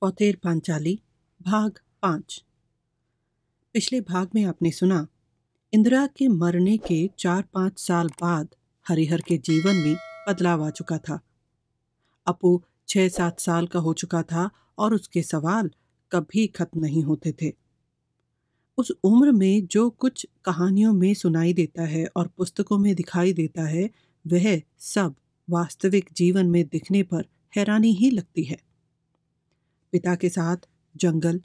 पौतेर पांचाली भाग पांच पिछले भाग में आपने सुना इंदिरा के मरने के चार पांच साल बाद हरिहर के जीवन में बदलाव आ चुका था अपू छह सात साल का हो चुका था और उसके सवाल कभी खत्म नहीं होते थे उस उम्र में जो कुछ कहानियों में सुनाई देता है और पुस्तकों में दिखाई देता है वह सब वास्तविक जीवन में दिखने पर हैरानी ही लगती है पिता के साथ जंगल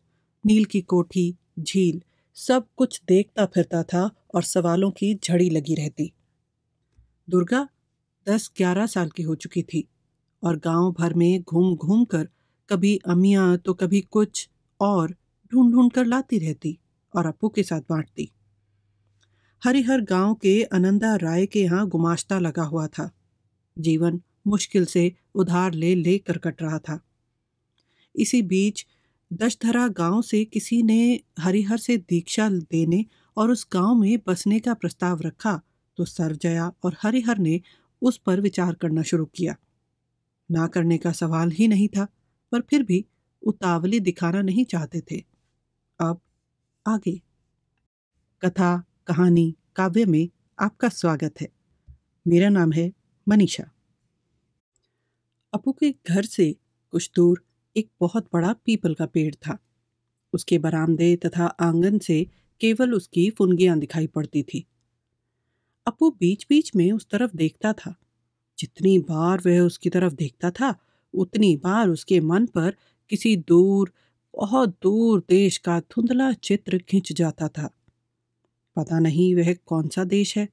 नील की कोठी झील सब कुछ देखता फिरता था और सवालों की झड़ी लगी रहती दुर्गा दस ग्यारह साल की हो चुकी थी और गांव भर में घूम घूम कर कभी अमिया तो कभी कुछ और ढूंढ ढूंढ कर लाती रहती और अपू के साथ बांटती हरिहर गांव के अनंदा राय के यहाँ गुमाश्ता लगा हुआ था जीवन मुश्किल से उधार ले ले कर कट रहा था इसी बीच दशधरा गांव से किसी ने हरिहर से दीक्षा देने और उस गांव में बसने का प्रस्ताव रखा तो सरजया और हरिहर ने उस पर विचार करना शुरू किया ना करने का सवाल ही नहीं था पर फिर भी उतावली दिखाना नहीं चाहते थे अब आगे कथा कहानी काव्य में आपका स्वागत है मेरा नाम है मनीषा अपू के घर से कुछ दूर एक बहुत बड़ा पीपल का पेड़ था उसके बरामदे तथा आंगन से केवल उसकी फुनगियां दिखाई पड़ती थी अपू बीच बीच में उस तरफ देखता था जितनी बार वह उसकी तरफ देखता था उतनी बार उसके मन पर किसी दूर बहुत दूर देश का धुंधला चित्र खींच जाता था पता नहीं वह कौन सा देश है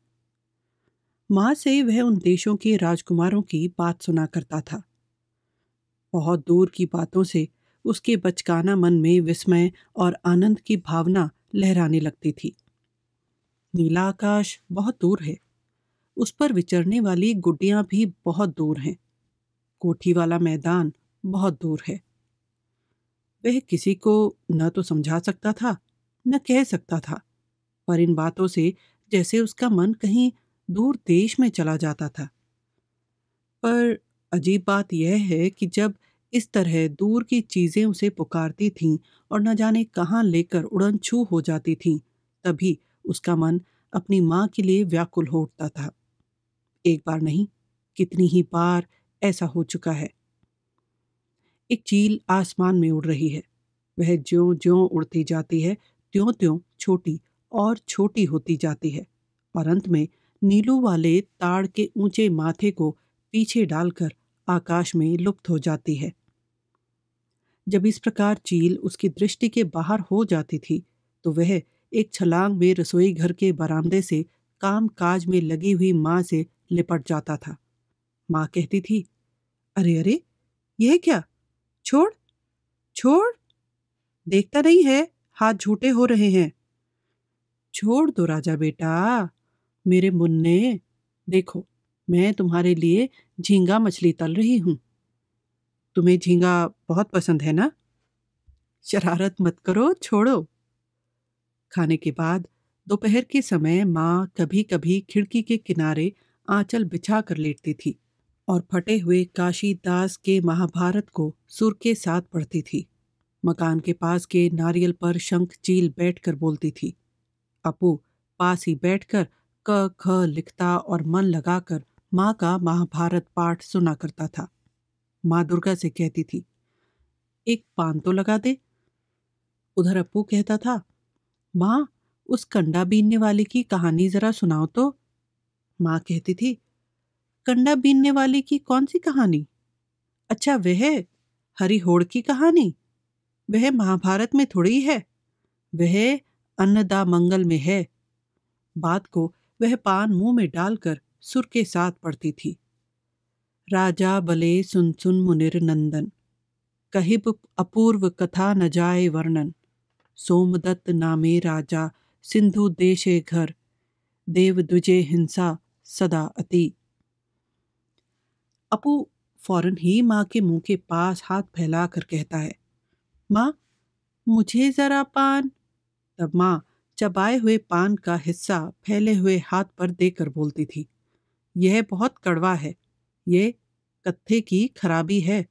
माँ से वह उन देशों के राजकुमारों की बात सुना करता था बहुत दूर की बातों से उसके बचकाना मन में विस्मय और आनंद की भावना लहराने लगती थी नीला आकाश बहुत दूर है उस पर विचरने वाली गुड्डियां भी बहुत दूर हैं कोठी वाला मैदान बहुत दूर है वह किसी को न तो समझा सकता था न कह सकता था पर इन बातों से जैसे उसका मन कहीं दूर देश में चला जाता था पर अजीब बात यह है कि जब इस तरह दूर की चीज़ें उसे पुकारती थीं और न जाने कहाँ लेकर उड़न छू हो जाती थीं तभी उसका मन अपनी माँ के लिए व्याकुल हो उठता था एक बार नहीं कितनी ही बार ऐसा हो चुका है एक चील आसमान में उड़ रही है वह ज्यो ज्यो उड़ती जाती है त्यों त्यों छोटी और छोटी होती जाती है और अंत में नीलू वाले ताड़ के ऊंचे माथे को पीछे डालकर आकाश में लुप्त हो जाती है जब इस प्रकार चील उसकी दृष्टि के बाहर हो जाती थी तो वह एक छलांग में रसोई घर के बरामदे से काम काज में लगी हुई माँ से लिपट जाता था माँ कहती थी अरे अरे यह क्या छोड़ छोड़ देखता नहीं है हाथ झूठे हो रहे हैं छोड़ दो राजा बेटा मेरे मुन्ने देखो मैं तुम्हारे लिए झींगा मछली तल रही हूँ तुम्हें झींगा बहुत पसंद है ना शरारत मत करो छोड़ो खाने के बाद दोपहर के समय माँ कभी कभी खिड़की के किनारे आंचल बिछा कर लेटती थी और फटे हुए काशी दास के महाभारत को सुर के साथ पढ़ती थी मकान के पास के नारियल पर शंख चील कर बोलती थी अपू पास ही बैठकर क ख लिखता और मन लगाकर माँ का महाभारत पाठ सुना करता था माँ दुर्गा से कहती थी एक पान तो लगा दे उधर अपू कहता था माँ उस कंडा बीनने वाले की कहानी ज़रा सुनाओ तो माँ कहती थी कंडा बीनने वाले की कौन सी कहानी अच्छा वह हरिहोड़ की कहानी वह महाभारत में थोड़ी है वह अन्नदा मंगल में है बात को वह पान मुंह में डालकर सुर के साथ पढ़ती थी राजा बले सुन सुन मुनिर नंदन कहिब अपूर्व कथा न जाए वर्णन सोमदत्त नामे राजा सिंधु देशे घर देव दुजे हिंसा सदा अति अपू फौरन ही माँ के मुंह के पास हाथ फैला कर कहता है माँ मुझे ज़रा पान तब माँ चबाए हुए पान का हिस्सा फैले हुए हाथ पर देकर बोलती थी यह बहुत कड़वा है ये कत्थे की खराबी है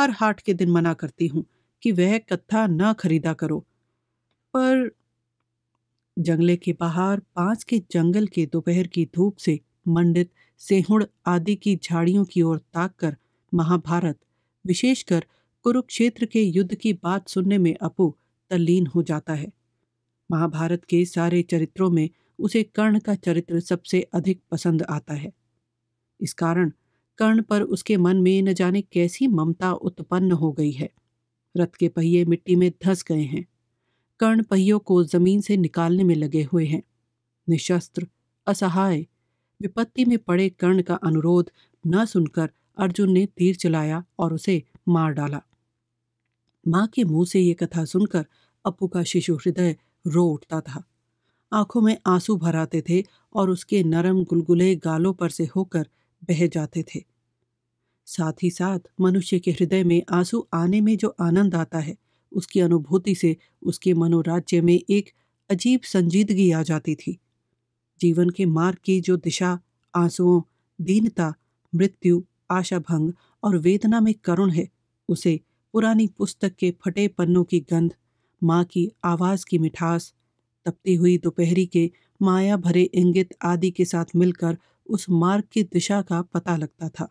हर हाट के दिन मना करती हूँ कि वह कत्था न खरीदा करो पर जंगले के बाहर पांच के जंगल के दोपहर की धूप से मंडित सेहुड़ आदि की झाड़ियों की ओर ताक कर महाभारत विशेषकर कुरुक्षेत्र के युद्ध की बात सुनने में अपू तल्लीन हो जाता है महाभारत के सारे चरित्रों में उसे कर्ण का चरित्र सबसे अधिक पसंद आता है इस कारण कर्ण पर उसके मन में न जाने कैसी ममता उत्पन्न हो गई है रथ के पहिए मिट्टी में धस गए हैं कर्ण पहियों को जमीन से निकालने में लगे हुए हैं निशस्त्र असहाय विपत्ति में पड़े कर्ण का अनुरोध न सुनकर अर्जुन ने तीर चलाया और उसे मार डाला माँ के मुंह से ये कथा सुनकर अपू का शिशु हृदय रो उठता था आंखों में आंसू भराते थे और उसके नरम गुलगुले गालों पर से होकर बह जाते थे साथ ही साथ मनुष्य के हृदय में आंसू आने में जो आनंद आता है उसकी अनुभूति से उसके मनोराज्य में एक अजीब संजीदगी आ जाती थी जीवन के मार्ग की जो दिशा आंसुओं दीनता मृत्यु आशा भंग और वेदना में करुण है उसे पुरानी पुस्तक के फटे पन्नों की गंध माँ की आवाज़ की मिठास तपती हुई दोपहरी के माया भरे इंगित आदि के साथ मिलकर उस मार्ग की दिशा का पता लगता था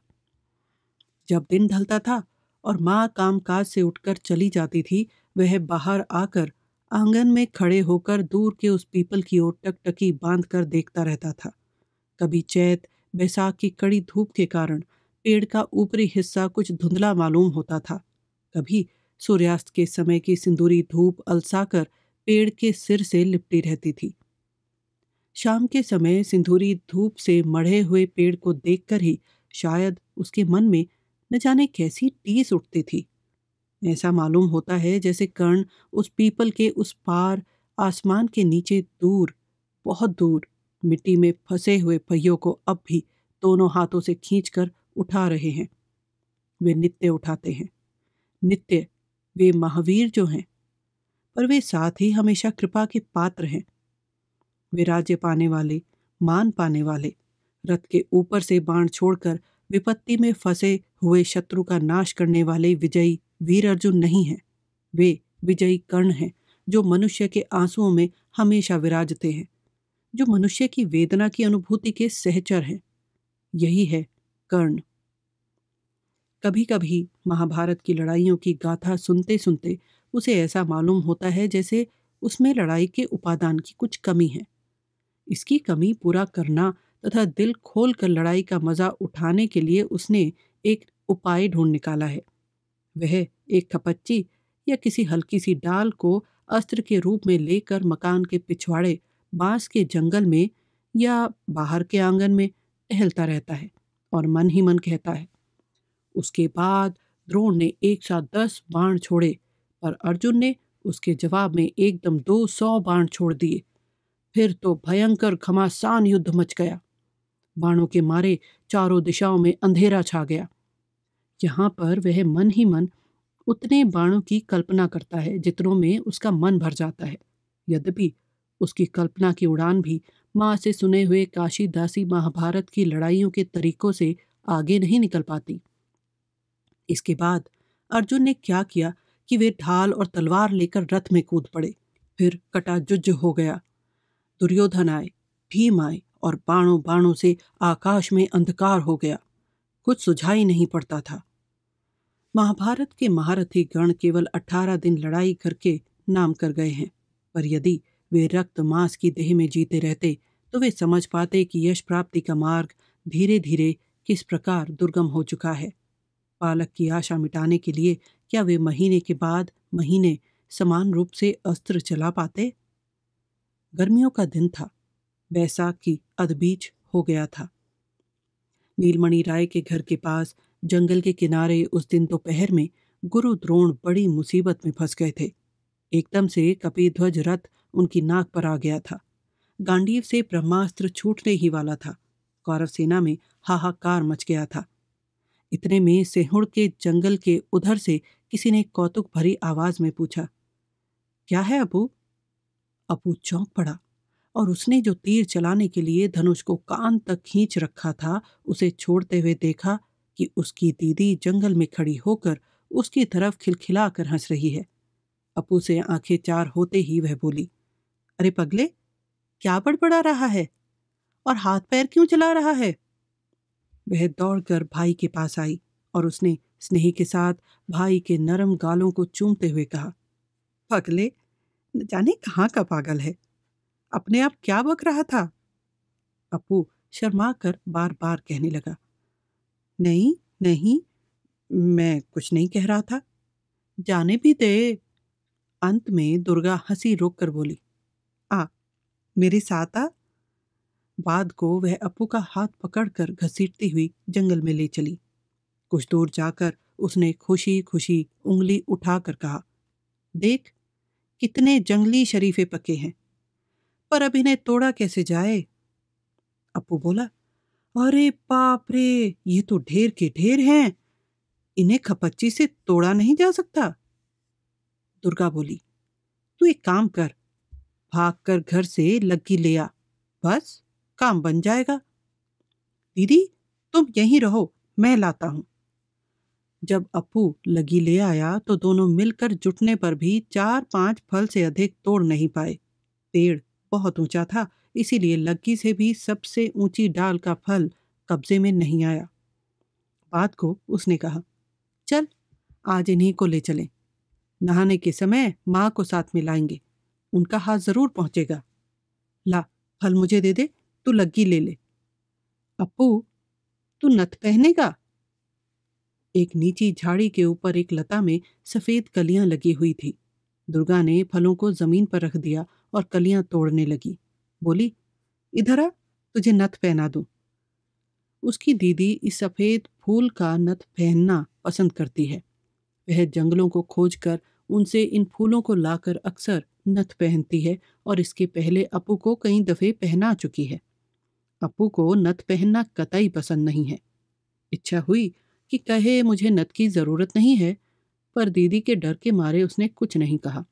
जब दिन ढलता था और माँ काम काज से उठकर चली जाती थी वह बाहर आकर आंगन में खड़े होकर दूर के उस पीपल की ओर टकटकी बांध कर देखता रहता था कभी चैत बैसाख की कड़ी धूप के कारण पेड़ का ऊपरी हिस्सा कुछ धुंधला मालूम होता था कभी सूर्यास्त के समय की सिंदूरी धूप अलसाकर पेड़ के सिर से लिपटी रहती थी शाम के समय सिंधूरी धूप से मढ़े हुए पेड़ को देखकर ही शायद उसके मन में न जाने कैसी टीस उठती थी ऐसा मालूम होता है जैसे कर्ण उस पीपल के उस पार आसमान के नीचे दूर बहुत दूर मिट्टी में फंसे हुए पहियों को अब भी दोनों हाथों से खींचकर उठा रहे हैं वे नित्य उठाते हैं नित्य वे महावीर जो हैं पर वे साथ ही हमेशा कृपा के पात्र हैं वे राज्य पाने वाले मान पाने वाले रथ के ऊपर से बाण छोड़कर विपत्ति में फंसे हुए शत्रु का नाश करने वाले विजयी वीर अर्जुन नहीं हैं वे विजयी कर्ण हैं जो मनुष्य के आंसुओं में हमेशा विराजते हैं जो मनुष्य की वेदना की अनुभूति के सहचर हैं यही है कर्ण कभी कभी महाभारत की लड़ाइयों की गाथा सुनते सुनते उसे ऐसा मालूम होता है जैसे उसमें लड़ाई के उपादान की कुछ कमी है इसकी कमी पूरा करना तथा दिल खोल कर लड़ाई का मज़ा उठाने के लिए उसने एक उपाय ढूंढ निकाला है वह एक खपच्ची या किसी हल्की सी डाल को अस्त्र के रूप में लेकर मकान के पिछवाड़े बांस के जंगल में या बाहर के आंगन में टहलता रहता है और मन ही मन कहता है उसके बाद द्रोण ने एक साथ दस बाण छोड़े पर अर्जुन ने उसके जवाब में एकदम दो सौ बाण छोड़ दिए फिर तो भयंकर घमासान युद्ध मच गया बाणों के मारे चारों दिशाओं में अंधेरा छा गया यहाँ पर वह मन ही मन उतने बाणों की कल्पना करता है जितनों में उसका मन भर जाता है यद्यपि उसकी कल्पना की उड़ान भी माँ से सुने हुए काशी दासी महाभारत की लड़ाइयों के तरीकों से आगे नहीं निकल पाती इसके बाद अर्जुन ने क्या किया कि वे ढाल और तलवार लेकर रथ में कूद पड़े फिर कटाजुज हो गया दुर्योधन आए भीम आए और बाणों बाणों से आकाश में अंधकार हो गया कुछ सुझाई नहीं पड़ता था महाभारत के महारथी गण केवल अठारह दिन लड़ाई करके नाम कर गए हैं पर यदि वे रक्त मांस की देह में जीते रहते तो वे समझ पाते कि यश प्राप्ति का मार्ग धीरे धीरे किस प्रकार दुर्गम हो चुका है बालक की आशा मिटाने के लिए क्या वे महीने के बाद महीने समान रूप से अस्त्र चला पाते गर्मियों का दिन था बैसाख की अदबीच हो गया था नीलमणि राय के घर के पास जंगल के किनारे उस दिन दोपहर में गुरु द्रोण बड़ी मुसीबत में फंस गए थे एकदम से कपिध्वज रथ उनकी नाक पर आ गया था गांडीव से ब्रह्मास्त्र छूटने ही वाला था कौरव सेना में हाहाकार मच गया था इतने में सेहुड़ के जंगल के उधर से किसी ने कौतुक भरी आवाज में पूछा क्या है अपू अपू चौंक पड़ा और उसने जो तीर चलाने के लिए धनुष को कान तक खींच रखा था उसे छोड़ते हुए देखा कि उसकी दीदी जंगल में खड़ी होकर उसकी तरफ खिलखिला कर हंस रही है अपू से आंखें चार होते ही वह बोली अरे पगले क्या बड़बड़ा रहा है और हाथ पैर क्यों चला रहा है वह दौड़कर भाई के पास आई और उसने स्नेही के साथ भाई के नरम गालों को चूमते हुए कहा पगले न जाने कहाँ का पागल है अपने आप क्या बक रहा था अपू शर्मा कर बार बार कहने लगा नहीं नहीं मैं कुछ नहीं कह रहा था जाने भी दे अंत में दुर्गा हंसी रोक कर बोली आ मेरे साथ आ बाद को वह अपू का हाथ पकड़कर घसीटती हुई जंगल में ले चली कुछ दूर जाकर उसने खुशी खुशी उंगली उठाकर कहा देख कितने जंगली शरीफे पके हैं पर अब इन्हें तोड़ा कैसे जाए अपू बोला अरे बाप रे ये तो ढेर के ढेर हैं इन्हें खपच्ची से तोड़ा नहीं जा सकता दुर्गा बोली तू एक काम कर भाग कर घर से लग्गी ले आ बस काम बन जाएगा दीदी तुम यहीं रहो मैं लाता हूं जब अपू लगी ले आया तो दोनों मिलकर जुटने पर भी चार पांच फल से अधिक तोड़ नहीं पाए पेड़ बहुत ऊंचा था इसीलिए लग्गी से भी सबसे ऊंची डाल का फल कब्जे में नहीं आया बात को उसने कहा चल आज इन्हीं को ले चलें नहाने के समय माँ को साथ में लाएंगे उनका हाथ ज़रूर पहुंचेगा ला फल मुझे दे दे तू लग्गी ले ले पप्पू तू नथ पहनेगा एक नीची झाड़ी के ऊपर एक लता में सफ़ेद कलियां लगी हुई थी दुर्गा ने फलों को जमीन पर रख दिया और कलियां तोड़ने लगी बोली इधर आ तुझे नत पहना दू उसकी दीदी इस सफ़ेद फूल का नथ पहनना पसंद करती है वह जंगलों को खोज कर उनसे इन फूलों को लाकर अक्सर नथ पहनती है और इसके पहले अपू को कई दफ़े पहना चुकी है अपू को नत पहनना कतई पसंद नहीं है इच्छा हुई कि कहे मुझे नत की ज़रूरत नहीं है पर दीदी के डर के मारे उसने कुछ नहीं कहा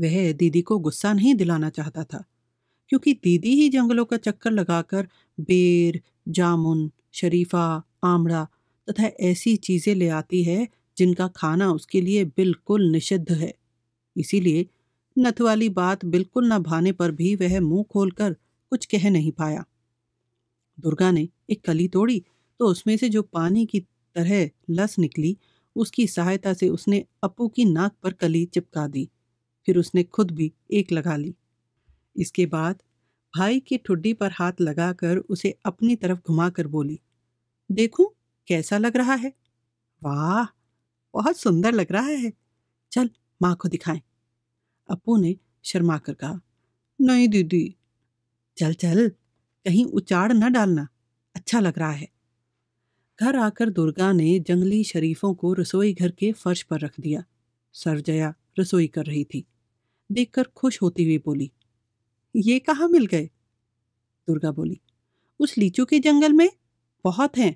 वह दीदी को गुस्सा नहीं दिलाना चाहता था क्योंकि दीदी ही जंगलों का चक्कर लगाकर बेर जामुन शरीफा आमड़ा तथा ऐसी चीज़ें ले आती है जिनका खाना उसके लिए बिल्कुल निषिद्ध है इसीलिए नथ वाली बात बिल्कुल न भाने पर भी वह मुंह खोलकर कुछ कह नहीं पाया दुर्गा ने एक कली तोड़ी तो उसमें से जो पानी की तरह लस निकली उसकी सहायता से उसने अपू की नाक पर कली चिपका दी फिर उसने खुद भी एक लगा ली इसके बाद भाई की ठुड्डी पर हाथ लगाकर उसे अपनी तरफ घुमाकर बोली देखूं कैसा लग रहा है वाह बहुत सुंदर लग रहा है चल माँ को दिखाएं अपू ने शर्मा कर कहा नहीं दीदी चल चल कहीं उचाड़ न डालना अच्छा लग रहा है घर आकर दुर्गा ने जंगली शरीफों को रसोई घर के फर्श पर रख दिया सरजया रसोई कर रही थी देखकर खुश होती हुई बोली ये कहाँ मिल गए दुर्गा बोली उस लीचू के जंगल में बहुत हैं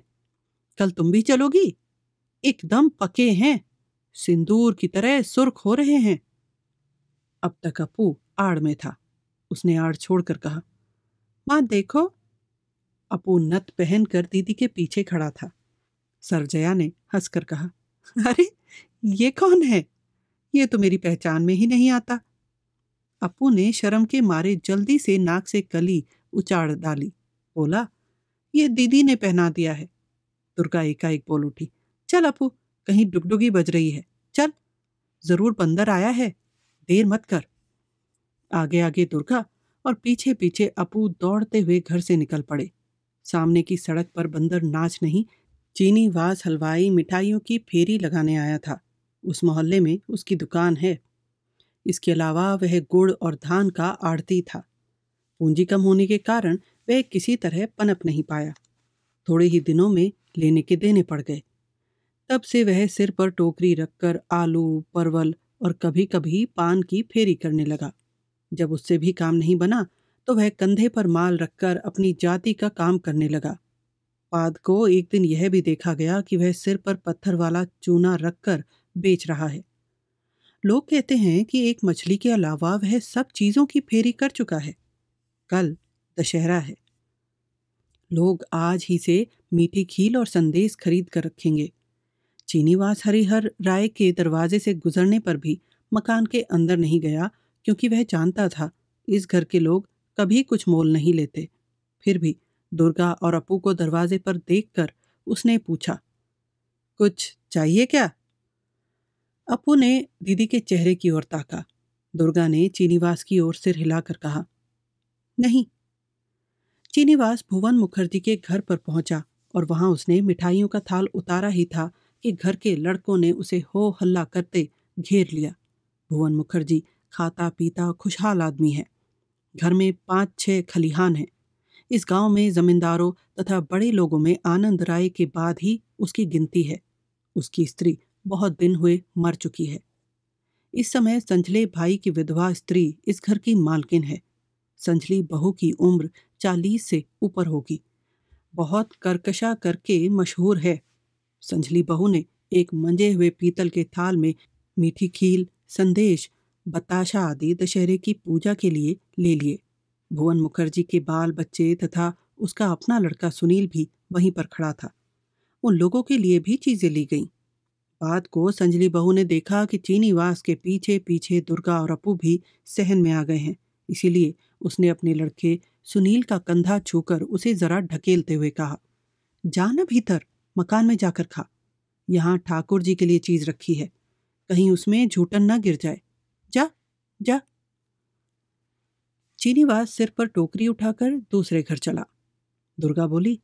कल तुम भी चलोगी एकदम पके हैं सिंदूर की तरह सुर्ख हो रहे हैं अब तक अपू आड़ में था उसने आड़ छोड़कर कहा माँ देखो अपू नत पहन कर दीदी के पीछे खड़ा था सरजया ने हंसकर कहा अरे ये कौन है ये तो मेरी पहचान में ही नहीं आता अपू ने शर्म के मारे जल्दी से नाक से कली उचाड़ डाली बोला ये दीदी ने पहना दिया है दुर्गा एकाएक बोल उठी चल अपू कहीं डुगडुगी बज रही है चल जरूर बंदर आया है देर मत कर आगे आगे दुर्गा और पीछे पीछे अपू दौड़ते हुए घर से निकल पड़े सामने की सड़क पर बंदर नाच नहीं चीनी वास हलवाई मिठाइयों की फेरी लगाने आया था उस मोहल्ले में उसकी दुकान है इसके अलावा वह गुड़ और धान का आड़ती था पूंजी कम होने के कारण वह किसी तरह पनप नहीं पाया थोड़े ही दिनों में लेने के देने पड़ गए तब से वह सिर पर टोकरी रखकर आलू परवल और कभी कभी पान की फेरी करने लगा जब उससे भी काम नहीं बना तो वह कंधे पर माल रखकर अपनी जाति का काम करने लगा पाद को एक दिन यह भी देखा गया कि वह सिर पर पत्थर वाला चूना रखकर बेच रहा है लोग कहते हैं कि एक मछली के अलावा वह सब चीज़ों की फेरी कर चुका है कल दशहरा है लोग आज ही से मीठी खील और संदेश खरीद कर रखेंगे चीनीवास हरिहर राय के दरवाजे से गुजरने पर भी मकान के अंदर नहीं गया क्योंकि वह जानता था इस घर के लोग कभी कुछ मोल नहीं लेते फिर भी दुर्गा और अपू को दरवाजे पर देखकर उसने पूछा कुछ चाहिए क्या अपू ने दीदी के चेहरे की ओर ताका दुर्गा ने चीनीवास की ओर सिर हिलाकर कहा नहीं चीनीवास भुवन मुखर्जी के घर पर पहुंचा और वहां उसने मिठाइयों का थाल उतारा ही था कि घर के लड़कों ने उसे हो हल्ला करते घेर लिया भुवन मुखर्जी खाता पीता खुशहाल आदमी है घर में पांच छह खलिहान हैं इस गांव में जमींदारों तथा बड़े लोगों में आनंद राय के बाद ही उसकी गिनती है उसकी स्त्री बहुत दिन हुए मर चुकी है इस समय संजले भाई की विधवा स्त्री इस घर की मालकिन है संजली बहू की उम्र चालीस से ऊपर होगी बहुत करकशा करके मशहूर है संजली बहू ने एक मंजे हुए पीतल के थाल में मीठी खील संदेश बताशा आदि दशहरे की पूजा के लिए ले लिए भुवन मुखर्जी के बाल बच्चे तथा उसका अपना लड़का सुनील भी वहीं पर खड़ा था उन लोगों के लिए भी चीज़ें ली गईं बाद को संजली बहू ने देखा कि चीनीवास के पीछे पीछे दुर्गा और अपू भी सहन में आ गए हैं इसीलिए उसने अपने लड़के सुनील का कंधा छूकर उसे जरा ढकेलते हुए कहा जाना भीतर मकान में जाकर खा यहाँ ठाकुर जी के लिए चीज़ रखी है कहीं उसमें झूठन ना गिर जाए जा चीनीवास सिर पर टोकरी उठाकर दूसरे घर चला दुर्गा बोली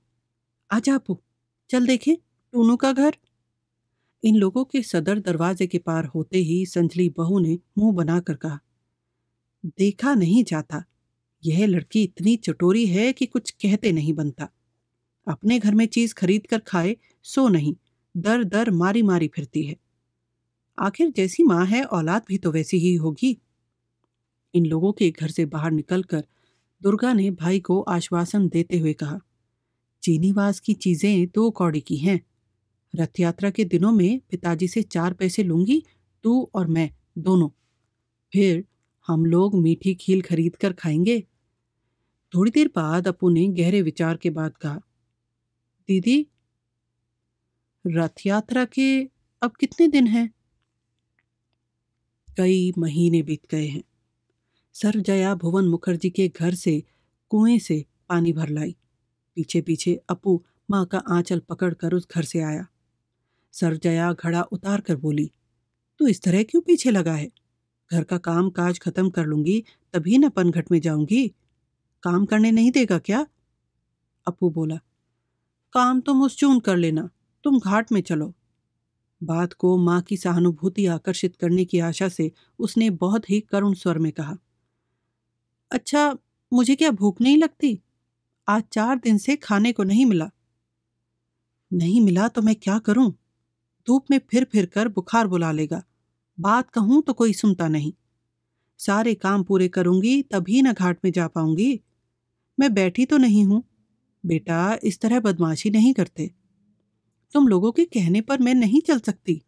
आजा अपू चल देखे टूनू का घर इन लोगों के सदर दरवाजे के पार होते ही संजली बहू ने मुंह बनाकर कहा देखा नहीं जाता यह लड़की इतनी चटोरी है कि कुछ कहते नहीं बनता अपने घर में चीज खरीद कर खाए सो नहीं दर दर मारी मारी फिरती है आखिर जैसी माँ है औलाद भी तो वैसी ही होगी इन लोगों के घर से बाहर निकलकर दुर्गा ने भाई को आश्वासन देते हुए कहा चीनीवास की चीजें दो तो कौड़ी की हैं रथ यात्रा के दिनों में पिताजी से चार पैसे लूंगी तू और मैं दोनों फिर हम लोग मीठी खील खरीद कर खाएंगे थोड़ी देर बाद अपू ने गहरे विचार के बाद कहा दीदी रथ यात्रा के अब कितने दिन हैं कई महीने बीत गए हैं सरजया भुवन मुखर्जी के घर से कुएं से पानी भर लाई पीछे पीछे अपू माँ का आंचल पकड़कर उस घर से आया सरजया घड़ा उतार कर बोली तू इस तरह क्यों पीछे लगा है घर का काम काज खत्म कर लूंगी तभी न पनघट में जाऊंगी काम करने नहीं देगा क्या अपू बोला काम तो चून कर लेना तुम घाट में चलो बात को माँ की सहानुभूति आकर्षित करने की आशा से उसने बहुत ही करुण स्वर में कहा अच्छा मुझे क्या भूख नहीं लगती आज चार दिन से खाने को नहीं मिला नहीं मिला तो मैं क्या करूं? धूप में फिर फिर कर बुखार बुला लेगा बात कहूं तो कोई सुनता नहीं सारे काम पूरे करूंगी तभी ना घाट में जा पाऊंगी मैं बैठी तो नहीं हूं बेटा इस तरह बदमाशी नहीं करते तुम लोगों के कहने पर मैं नहीं चल सकती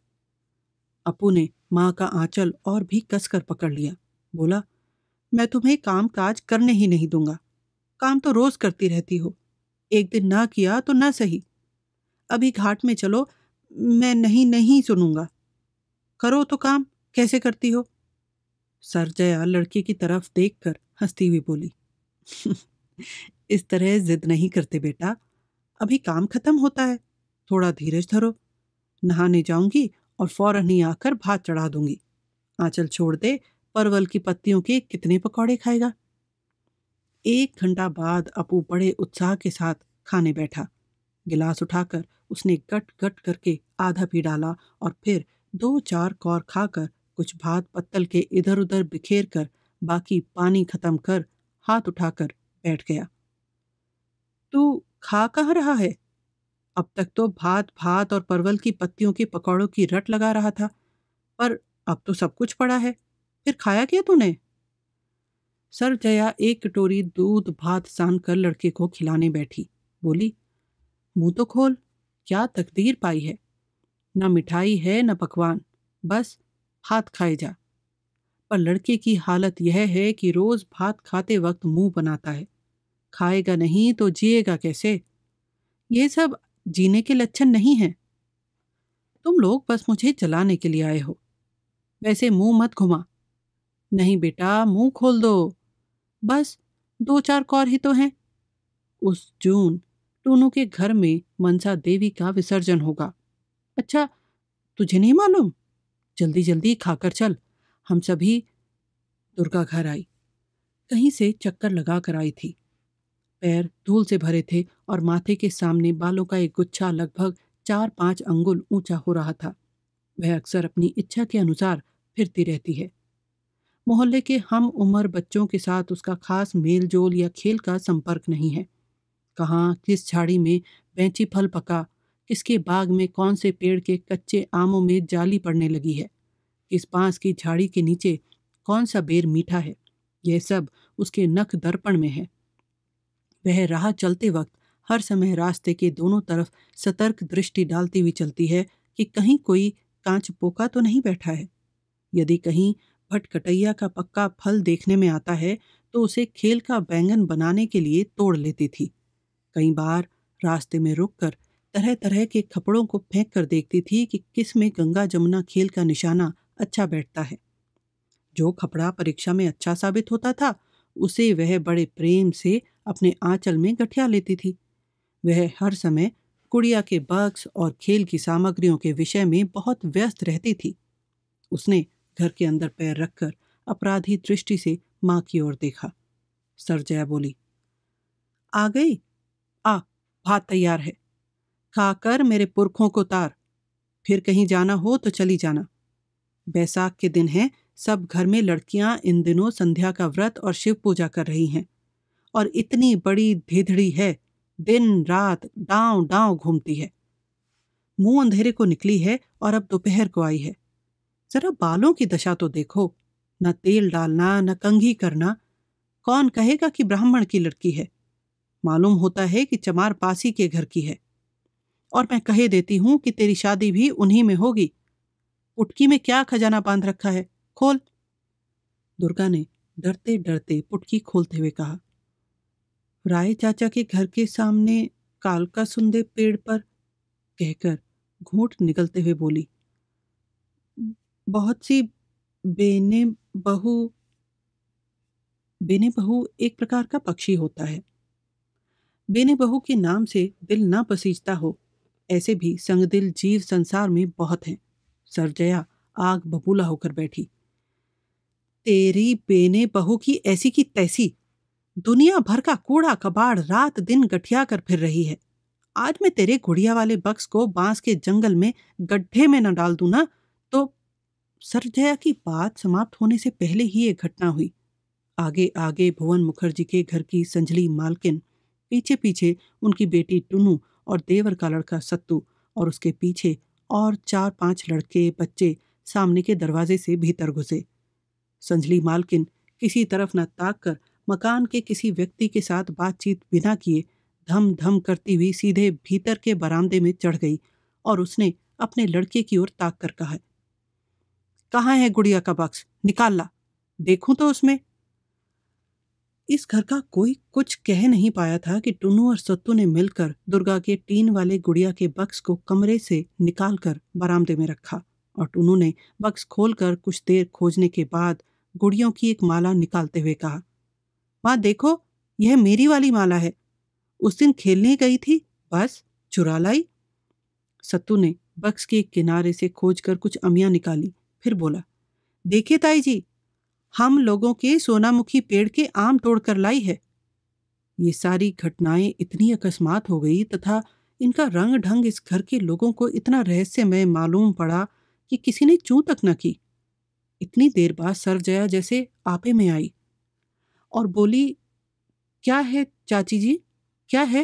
अपू ने माँ का आंचल और भी कसकर पकड़ लिया बोला मैं तुम्हें काम काज करने ही नहीं दूंगा काम तो रोज करती रहती हो एक दिन ना किया तो ना सही अभी घाट में चलो मैं नहीं नहीं सुनूंगा करो तो काम कैसे करती हो सरजया लड़की की तरफ देखकर हंसती हुई बोली इस तरह जिद नहीं करते बेटा अभी काम खत्म होता है थोड़ा धीरज धरो नहाने जाऊंगी और फौरन ही आकर भात चढ़ा दूंगी आंचल छोड़ दे परवल की पत्तियों के कितने पकौड़े खाएगा एक घंटा बाद अपू बड़े उत्साह के साथ खाने बैठा गिलास उठाकर उसने गट गट करके आधा पी डाला और फिर दो चार कौर खाकर कुछ भात पत्तल के इधर उधर बिखेर कर बाकी पानी खत्म कर हाथ उठाकर बैठ गया तू खा कह रहा है अब तक तो भात भात और परवल की पत्तियों के पकौड़ों की रट लगा रहा था पर अब तो सब कुछ पड़ा है फिर खाया क्या तूने सर जया एक कटोरी दूध भात सान कर लड़के को खिलाने बैठी बोली मुंह तो खोल क्या तकदीर पाई है ना मिठाई है ना पकवान बस हाथ खाए जा पर लड़के की हालत यह है कि रोज़ भात खाते वक्त मुंह बनाता है खाएगा नहीं तो जिएगा कैसे ये सब जीने के लक्षण नहीं है तुम लोग बस मुझे चलाने के लिए आए हो वैसे मुंह मत घुमा नहीं बेटा मुंह खोल दो बस दो चार कौर ही तो हैं उस जून टूनू के घर में मनसा देवी का विसर्जन होगा अच्छा तुझे नहीं मालूम जल्दी जल्दी खाकर चल हम सभी दुर्गा घर आई कहीं से चक्कर लगा कर आई थी पैर धूल से भरे थे और माथे के सामने बालों का एक गुच्छा लगभग चार पांच अंगुल ऊंचा हो रहा था वह अक्सर अपनी इच्छा के अनुसार फिरती रहती है मोहल्ले के हम उम्र बच्चों के साथ उसका खास मेल जोल या खेल का संपर्क नहीं है कहाँ किस झाड़ी में बैंची फल पका किसके बाग में कौन से पेड़ के कच्चे आमों में जाली पड़ने लगी है किस बांस की झाड़ी के नीचे कौन सा बेर मीठा है यह सब उसके नख दर्पण में है वह राह चलते वक्त हर समय रास्ते के दोनों तरफ सतर्क दृष्टि डालती हुई चलती है कि कहीं कोई कांच पोका तो नहीं बैठा है यदि कहीं भटकटैया का पक्का फल देखने में आता है तो उसे खेल का बैंगन बनाने के लिए तोड़ लेती थी कई बार रास्ते में रुककर तरह तरह के खपड़ों को फेंक कर देखती थी कि किस में गंगा जमुना खेल का निशाना अच्छा बैठता है जो खपड़ा परीक्षा में अच्छा साबित होता था उसे वह बड़े प्रेम से अपने आंचल में गठिया लेती थी वह हर समय कुड़िया के बक्स और खेल की सामग्रियों के विषय में बहुत व्यस्त रहती थी उसने घर के अंदर पैर रखकर अपराधी दृष्टि से मां की ओर देखा सरजया बोली आ गई आ भात तैयार है खाकर मेरे पुरखों को तार फिर कहीं जाना हो तो चली जाना बैसाख के दिन है सब घर में लड़कियां इन दिनों संध्या का व्रत और शिव पूजा कर रही हैं और इतनी बड़ी धिधड़ी है दिन रात डांव डांव घूमती है मुंह अंधेरे को निकली है और अब दोपहर को आई है जरा बालों की दशा तो देखो न तेल डालना न कंघी करना कौन कहेगा कि ब्राह्मण की लड़की है मालूम होता है कि चमार पासी के घर की है और मैं कहे देती हूँ कि तेरी शादी भी उन्हीं में होगी पुटकी में क्या खजाना बांध रखा है खोल दुर्गा ने डरते डरते पुटकी खोलते हुए कहा राय चाचा के घर के सामने कालका सुंदे पेड़ पर कहकर घूट निकलते हुए बोली बहुत सी बेने बहू बेने बहू एक प्रकार का पक्षी होता है बेने बहु के नाम से दिल ना पसीजता हो ऐसे भी संगदिल जीव संसार में बहुत हैं सरजया आग बबूला होकर बैठी तेरी बेने बहू की ऐसी की तैसी दुनिया भर का कूड़ा कबाड़ रात दिन गठिया कर फिर रही है आज मैं तेरे गुड़िया वाले बक्स को बांस के जंगल में गड्ढे में न डाल दू ना सरजया की बात समाप्त होने से पहले ही एक घटना हुई आगे आगे भुवन मुखर्जी के घर की संजली मालकिन पीछे पीछे उनकी बेटी टुनू और देवर का लड़का सत्तू और उसके पीछे और चार पांच लड़के बच्चे सामने के दरवाजे से भीतर घुसे संजली मालकिन किसी तरफ न ताक कर मकान के किसी व्यक्ति के साथ बातचीत बिना किए धम धम करती हुई सीधे भीतर के बरामदे में चढ़ गई और उसने अपने लड़के की ओर ताक कर कहा कहाँ है गुड़िया का बक्स निकाल ला देखूं तो उसमें इस घर का कोई कुछ कह नहीं पाया था कि टुनू और सत्तू ने मिलकर दुर्गा के टीन वाले गुड़िया के बक्स को कमरे से निकालकर बरामदे में रखा और टुनू ने बक्स खोलकर कुछ देर खोजने के बाद गुड़ियों की एक माला निकालते हुए कहा माँ देखो यह मेरी वाली माला है उस दिन खेलने गई थी बस चुरा लाई सत्तू ने बक्स के किनारे से खोजकर कुछ अमिया निकाली फिर बोला देखिए ताई जी हम लोगों के सोनामुखी पेड़ के आम तोड़कर लाई है ये सारी घटनाएं इतनी अकस्मात हो गई तथा इनका रंग ढंग इस घर के लोगों को इतना रहस्यमय मालूम पड़ा कि किसी ने चूं तक न की इतनी देर बाद सरजया जैसे आपे में आई और बोली क्या है चाची जी क्या है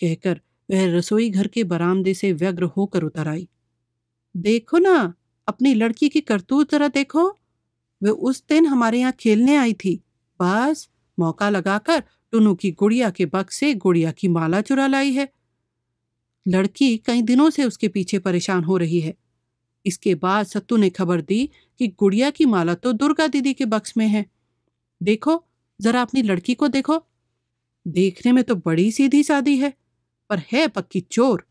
कहकर वह रसोई घर के बरामदे से व्यग्र होकर उतर आई देखो ना अपनी लड़की की करतूत जरा देखो वे उस दिन हमारे यहाँ खेलने आई थी बस मौका लगाकर टुनू की गुड़िया के बक्स से गुड़िया की माला चुरा लाई है लड़की कई दिनों से उसके पीछे परेशान हो रही है इसके बाद सत्तू ने खबर दी कि गुड़िया की माला तो दुर्गा दीदी के बक्स में है देखो जरा अपनी लड़की को देखो देखने में तो बड़ी सीधी सादी है पर है पक्की चोर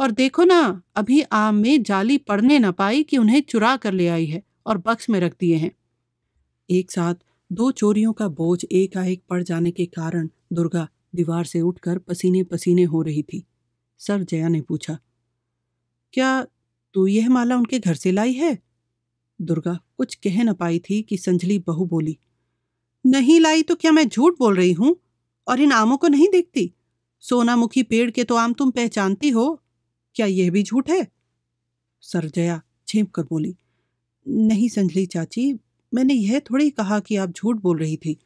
और देखो ना अभी आम में जाली पड़ने ना पाई कि उन्हें चुरा कर ले आई है और बक्स में रख दिए हैं एक साथ दो चोरियों का बोझ एकाएक पड़ जाने के कारण दुर्गा दीवार से उठकर पसीने पसीने हो रही थी सर जया ने पूछा क्या तू यह माला उनके घर से लाई है दुर्गा कुछ कह न पाई थी कि संजली बहु बोली नहीं लाई तो क्या मैं झूठ बोल रही हूं और इन आमों को नहीं देखती सोनामुखी पेड़ के तो आम तुम पहचानती हो क्या यह भी झूठ है सरजया छेप कर बोली नहीं संजली चाची मैंने यह थोड़ी कहा कि आप झूठ बोल रही थी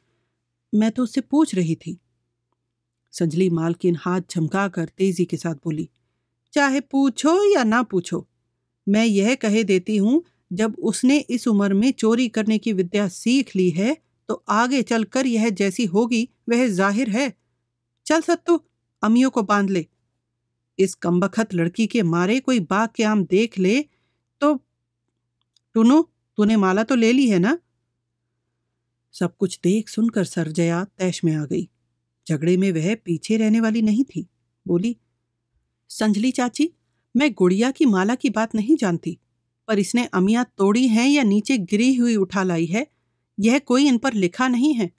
मैं तो उससे पूछ रही थी संजली मालकिन हाथ झमका कर तेजी के साथ बोली चाहे पूछो या ना पूछो मैं यह कह देती हूं जब उसने इस उम्र में चोरी करने की विद्या सीख ली है तो आगे चलकर यह जैसी होगी वह जाहिर है चल सत्तू अमियों को बांध ले इस कमबखत लड़की के मारे कोई बा के आम देख ले तो टुनू तूने माला तो ले ली है ना सब कुछ देख सुनकर सरजया तैश में आ गई झगड़े में वह पीछे रहने वाली नहीं थी बोली संजली चाची मैं गुड़िया की माला की बात नहीं जानती पर इसने अमिया तोड़ी है या नीचे गिरी हुई उठा लाई है यह कोई इन पर लिखा नहीं है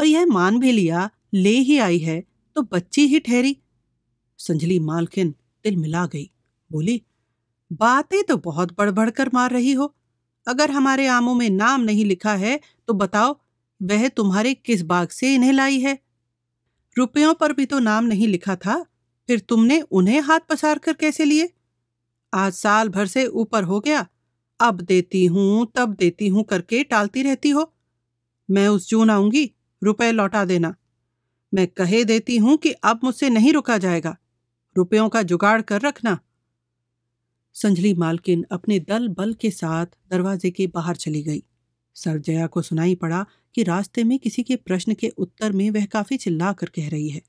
और यह मान भी लिया ले ही आई है तो बच्ची ही ठहरी संजली मालकिन तिल मिला गई बोली बातें तो बहुत बड़बड़ कर मार रही हो अगर हमारे आमों में नाम नहीं लिखा है तो बताओ वह तुम्हारे किस बाग से इन्हें लाई है रुपयों पर भी तो नाम नहीं लिखा था फिर तुमने उन्हें हाथ पसार कर कैसे लिए आज साल भर से ऊपर हो गया अब देती हूं तब देती हूं करके टालती रहती हो मैं उस जून आऊंगी रुपए लौटा देना मैं कहे देती हूं कि अब मुझसे नहीं रुका जाएगा रुपयों का जुगाड़ कर रखना संजली मालकिन अपने दल बल के साथ दरवाजे के बाहर चली गई सरजया को सुनाई पड़ा कि रास्ते में किसी के प्रश्न के उत्तर में वह काफी चिल्ला कर कह रही है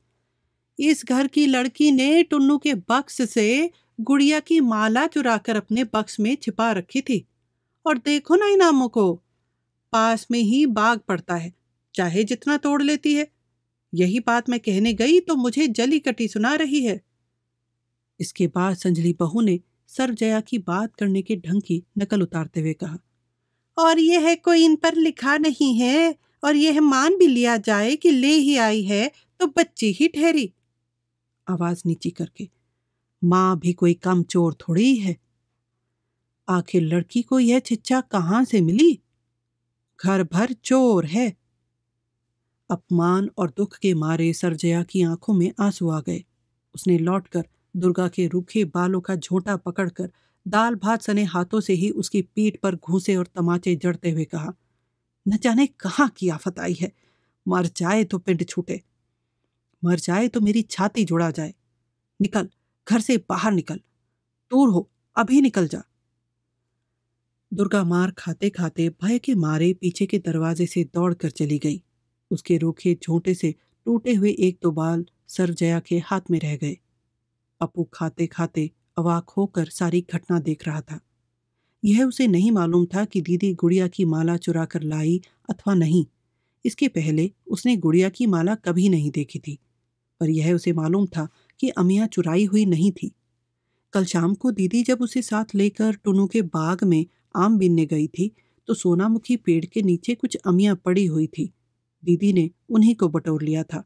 इस घर की लड़की ने टुन्नू के बक्स से गुड़िया की माला चुराकर अपने बक्स में छिपा रखी थी और देखो ना इनामों को पास में ही बाग पड़ता है चाहे जितना तोड़ लेती है यही बात मैं कहने गई तो मुझे जली कटी सुना रही है इसके बाद संजली बहू ने जया की बात करने के ढंग की नकल उतारते हुए कहा और यह है कोई इन पर लिखा नहीं है और यह मान भी लिया जाए कि ले ही आई है तो बच्ची ही ठहरी आवाज नीची करके माँ भी कोई कम चोर थोड़ी है आखिर लड़की को यह छिच्छा कहाँ से मिली घर भर चोर है अपमान और दुख के मारे सरजया की आंखों में आंसू आ गए उसने लौटकर दुर्गा के रूखे बालों का झोंटा पकड़कर दाल भात सने हाथों से ही उसकी पीठ पर घूसे और तमाचे जड़ते हुए कहा न जाने कहाँ की आफत आई है मर जाए तो पिंड छूटे मर जाए तो मेरी छाती जुड़ा जाए निकल घर से बाहर निकल दूर हो अभी निकल जा दुर्गा मार खाते खाते भय के मारे पीछे के दरवाजे से दौड़ कर चली गई उसके रूखे झोंटे से टूटे हुए एक दो बाल सरजया के हाथ में रह गए अपू खाते खाते अवाक होकर सारी घटना देख रहा था यह उसे नहीं मालूम था कि दीदी गुड़िया की माला चुरा कर लाई अथवा नहीं इसके पहले उसने गुड़िया की माला कभी नहीं देखी थी पर यह उसे मालूम था कि अमिया चुराई हुई नहीं थी कल शाम को दीदी जब उसे साथ लेकर टुनू के बाग में आम बीनने गई थी तो सोनामुखी पेड़ के नीचे कुछ अमिया पड़ी हुई थी दीदी ने उन्हीं को बटोर लिया था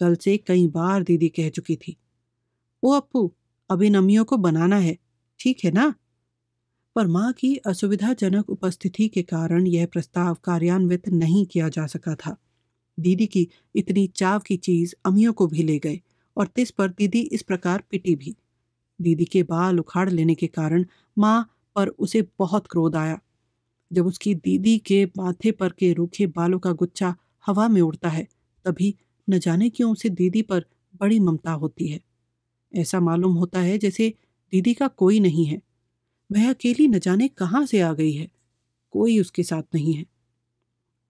कल से कई बार दीदी कह चुकी थी ओ अपू अभिनमियों को बनाना है ठीक है ना पर माँ की असुविधाजनक उपस्थिति के कारण यह प्रस्ताव कार्यान्वित नहीं किया जा सका था दीदी की इतनी चाव की चीज अमियों को भी ले गए और तिस पर दीदी इस प्रकार पिटी भी दीदी के बाल उखाड़ लेने के कारण माँ पर उसे बहुत क्रोध आया जब उसकी दीदी के माथे पर के रूखे बालों का गुच्छा हवा में उड़ता है तभी न जाने क्यों उसे दीदी पर बड़ी ममता होती है ऐसा मालूम होता है जैसे दीदी का कोई नहीं है वह अकेली न जाने कहाँ से आ गई है कोई उसके साथ नहीं है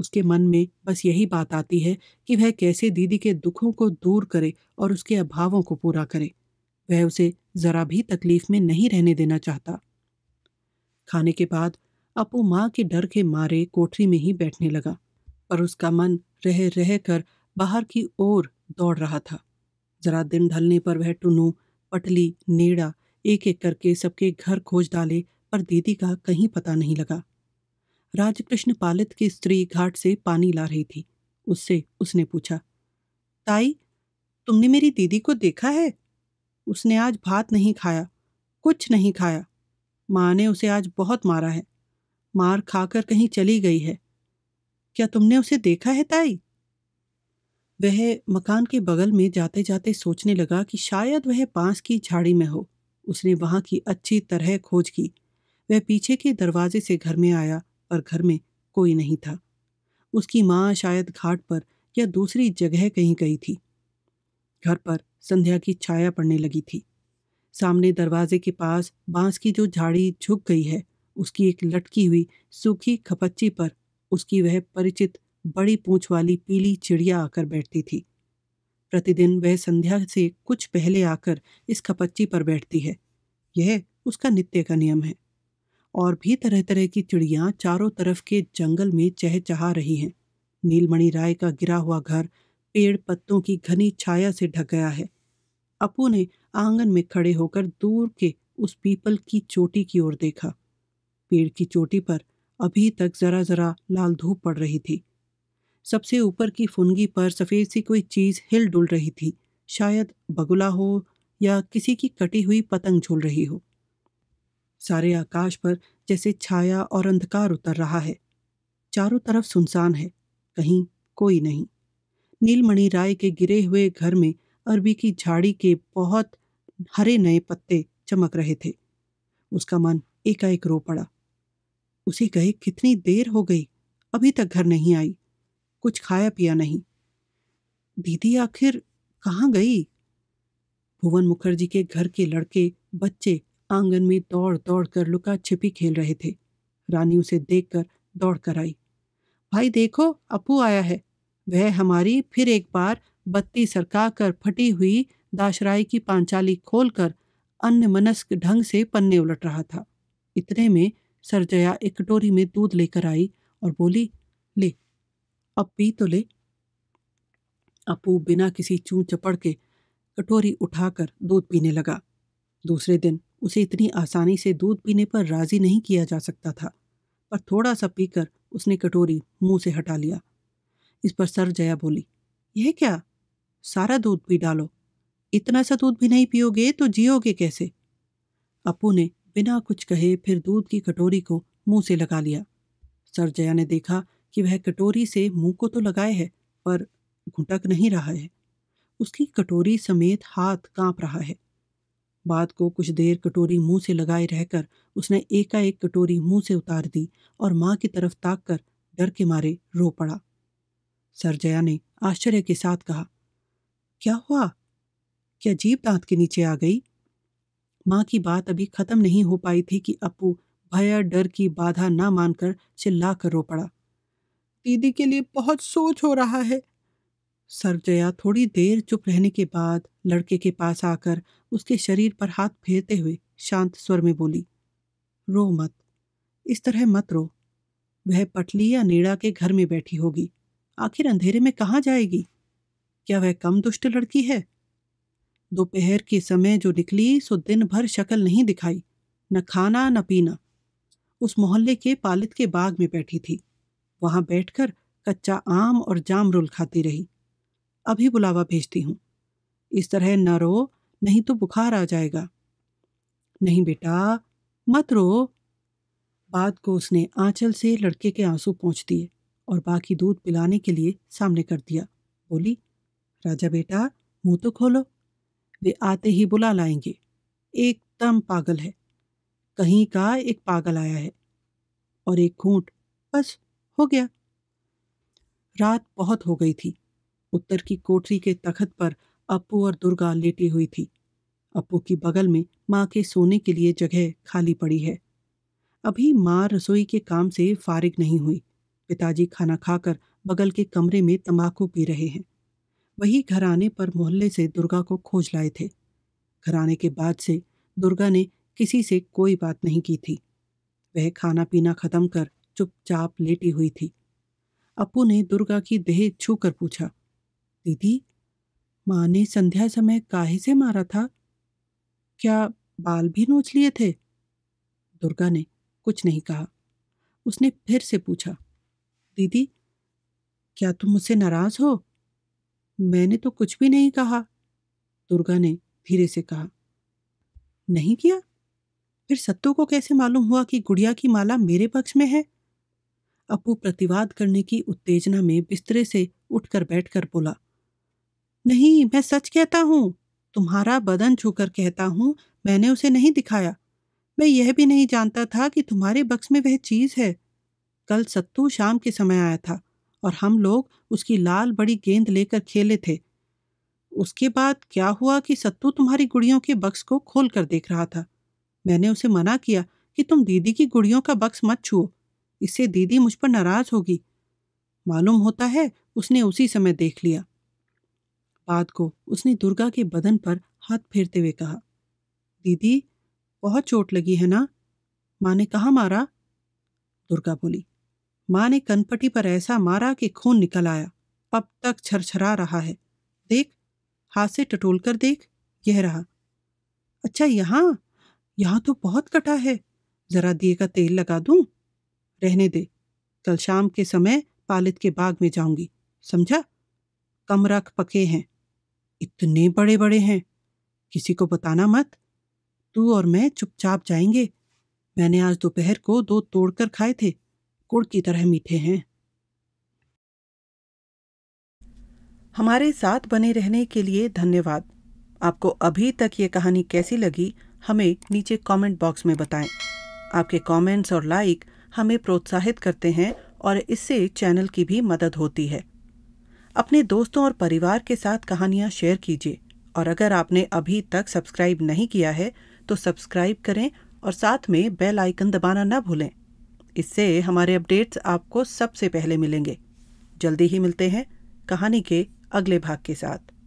उसके मन में बस यही बात आती है कि वह कैसे दीदी के दुखों को दूर करे और उसके अभावों को पूरा करे वह उसे ज़रा भी तकलीफ में नहीं रहने देना चाहता खाने के बाद अपू माँ के डर के मारे कोठरी में ही बैठने लगा पर उसका मन रह रह कर बाहर की ओर दौड़ रहा था जरा दिन ढलने पर वह टुनु पटली नेड़ा एक एक करके सबके घर खोज डाले पर दीदी का कहीं पता नहीं लगा राजकृष्ण पालित की स्त्री घाट से पानी ला रही थी उससे उसने पूछा ताई तुमने मेरी दीदी को देखा है उसने आज भात नहीं खाया कुछ नहीं खाया माँ ने उसे आज बहुत मारा है मार खाकर कहीं चली गई है क्या तुमने उसे देखा है ताई वह मकान के बगल में जाते जाते सोचने लगा कि शायद वह बांस की झाड़ी में हो उसने वहाँ की अच्छी तरह खोज की वह पीछे के दरवाजे से घर में आया पर घर में कोई नहीं था उसकी माँ शायद घाट पर या दूसरी जगह कहीं गई थी घर पर संध्या की छाया पड़ने लगी थी सामने दरवाजे के पास बांस की जो झाड़ी झुक गई है उसकी एक लटकी हुई सूखी खपच्ची पर उसकी वह परिचित बड़ी पूंछ वाली पीली चिड़िया आकर बैठती थी प्रतिदिन वह संध्या से कुछ पहले आकर इस खपच्ची पर बैठती है यह उसका नित्य का नियम है और भी तरह तरह की चिड़ियाँ चारों तरफ के जंगल में चहचहा रही हैं नीलमणि राय का गिरा हुआ घर पेड़ पत्तों की घनी छाया से ढक गया है अपू ने आंगन में खड़े होकर दूर के उस पीपल की चोटी की ओर देखा पेड़ की चोटी पर अभी तक जरा जरा लाल धूप पड़ रही थी सबसे ऊपर की फुनगी पर सफ़ेद सी कोई चीज़ हिल डुल रही थी शायद बगुला हो या किसी की कटी हुई पतंग झूल रही हो सारे आकाश पर जैसे छाया और अंधकार उतर रहा है चारों तरफ सुनसान है कहीं कोई नहीं नीलमणि राय के गिरे हुए घर में अरबी की झाड़ी के बहुत हरे नए पत्ते चमक रहे थे उसका मन एकाएक रो पड़ा उसे गए कितनी देर हो गई अभी तक घर नहीं आई कुछ खाया पिया नहीं दीदी आखिर कहाँ गई भुवन मुखर्जी के घर के लड़के बच्चे आंगन में दौड़ दौड़ कर लुका छिपी खेल रहे थे रानी उसे देख कर दौड़ कर आई भाई देखो अपू आया है वह हमारी फिर एक बार बत्ती सरका कर फटी हुई दाशराई की पांचाली खोलकर अन्य मनस्क ढंग से पन्ने उलट रहा था इतने में सरजया एक कटोरी में दूध लेकर आई और बोली ले अब पी तो ले अपू बिना किसी चूं चपड़ के कटोरी उठाकर दूध पीने लगा दूसरे दिन उसे इतनी आसानी से दूध पीने पर राजी नहीं किया जा सकता था पर थोड़ा सा पीकर उसने कटोरी मुंह से हटा लिया इस पर सर जया बोली यह क्या सारा दूध पी डालो इतना सा दूध भी नहीं पियोगे तो जियोगे कैसे अपू ने बिना कुछ कहे फिर दूध की कटोरी को मुंह से लगा लिया सर जया ने देखा कि वह कटोरी से मुंह को तो लगाए है पर घुटक नहीं रहा है उसकी कटोरी समेत हाथ कांप रहा है बाद को कुछ देर कटोरी मुंह से लगाए रहकर उसने एकाएक कटोरी मुंह से उतार दी और माँ की तरफ ताक कर डर के मारे रो पड़ा सरजया ने आश्चर्य के साथ कहा क्या हुआ क्या जीप दांत के नीचे आ गई माँ की बात अभी खत्म नहीं हो पाई थी कि अपू भय डर की बाधा ना मानकर चिल्ला कर रो पड़ा दीदी के लिए बहुत सोच हो रहा है सरजया थोड़ी देर चुप रहने के बाद लड़के के पास आकर उसके शरीर पर हाथ फेरते हुए शांत स्वर में बोली रो मत इस तरह मत रो वह पटली या नेड़ा के घर में बैठी होगी आखिर अंधेरे में कहाँ जाएगी क्या वह कम दुष्ट लड़की है दोपहर के समय जो निकली सो दिन भर शक्ल नहीं दिखाई न खाना न पीना उस मोहल्ले के पालित के बाग में बैठी थी वहां बैठकर कच्चा आम और जामरुल खाती रही अभी बुलावा भेजती हूँ इस तरह न रो नहीं तो बुखार आ जाएगा नहीं बेटा मत रो बात को उसने आंचल से लड़के के आंसू पहुंच दिए और बाकी दूध पिलाने के लिए सामने कर दिया बोली राजा बेटा मुंह तो खोलो वे आते ही बुला लाएंगे एकदम पागल है कहीं का एक पागल आया है और एक घूट बस हो गया रात बहुत हो गई थी उत्तर की कोठरी के तखत पर अपू और दुर्गा लेटी हुई थी अपू की बगल में माँ के सोने के लिए जगह खाली पड़ी है अभी माँ रसोई के काम से फारिग नहीं हुई पिताजी खाना खाकर बगल के कमरे में तंबाकू पी रहे हैं वही घर आने पर मोहल्ले से दुर्गा को खोज लाए थे घर आने के बाद से दुर्गा ने किसी से कोई बात नहीं की थी वह खाना पीना खत्म कर चुपचाप लेटी हुई थी अपू ने दुर्गा की देह छूकर पूछा दीदी माँ ने संध्या समय काहे से मारा था क्या बाल भी नोच लिए थे दुर्गा ने कुछ नहीं कहा उसने फिर से पूछा दीदी क्या तुम मुझसे नाराज हो मैंने तो कुछ भी नहीं कहा दुर्गा ने धीरे से कहा नहीं किया फिर सत्तू को कैसे मालूम हुआ कि गुड़िया की माला मेरे पक्ष में है अपू प्रतिवाद करने की उत्तेजना में बिस्तरे से उठकर बैठकर बोला नहीं मैं सच कहता हूं तुम्हारा बदन छूकर कहता हूं मैंने उसे नहीं दिखाया मैं यह भी नहीं जानता था कि तुम्हारे बक्स में वह चीज़ है कल सत्तू शाम के समय आया था और हम लोग उसकी लाल बड़ी गेंद लेकर खेले थे उसके बाद क्या हुआ कि सत्तू तुम्हारी गुड़ियों के बक्स को खोल कर देख रहा था मैंने उसे मना किया कि तुम दीदी की गुड़ियों का बक्स मत छुओ इससे दीदी मुझ पर नाराज होगी मालूम होता है उसने उसी समय देख लिया बाद को उसने दुर्गा के बदन पर हाथ फेरते हुए कहा दीदी बहुत चोट लगी है ना माँ ने कहा मारा दुर्गा बोली माँ ने कनपटी पर ऐसा मारा कि खून निकल आया अब तक छरछरा रहा है देख हाथ से टटोल कर देख यह रहा अच्छा यहाँ यहाँ तो बहुत कटा है जरा दिए का तेल लगा दूं रहने दे कल शाम के समय पालित के बाग में जाऊंगी समझा कम रख पके हैं इतने बड़े बड़े हैं किसी को बताना मत तू और मैं चुपचाप जाएंगे मैंने आज दोपहर को दो तोड़कर खाए थे गुड़ की तरह मीठे हैं हमारे साथ बने रहने के लिए धन्यवाद आपको अभी तक ये कहानी कैसी लगी हमें नीचे कमेंट बॉक्स में बताएं। आपके कमेंट्स और लाइक हमें प्रोत्साहित करते हैं और इससे चैनल की भी मदद होती है अपने दोस्तों और परिवार के साथ कहानियाँ शेयर कीजिए और अगर आपने अभी तक सब्सक्राइब नहीं किया है तो सब्सक्राइब करें और साथ में बेल आइकन दबाना न भूलें इससे हमारे अपडेट्स आपको सबसे पहले मिलेंगे जल्दी ही मिलते हैं कहानी के अगले भाग के साथ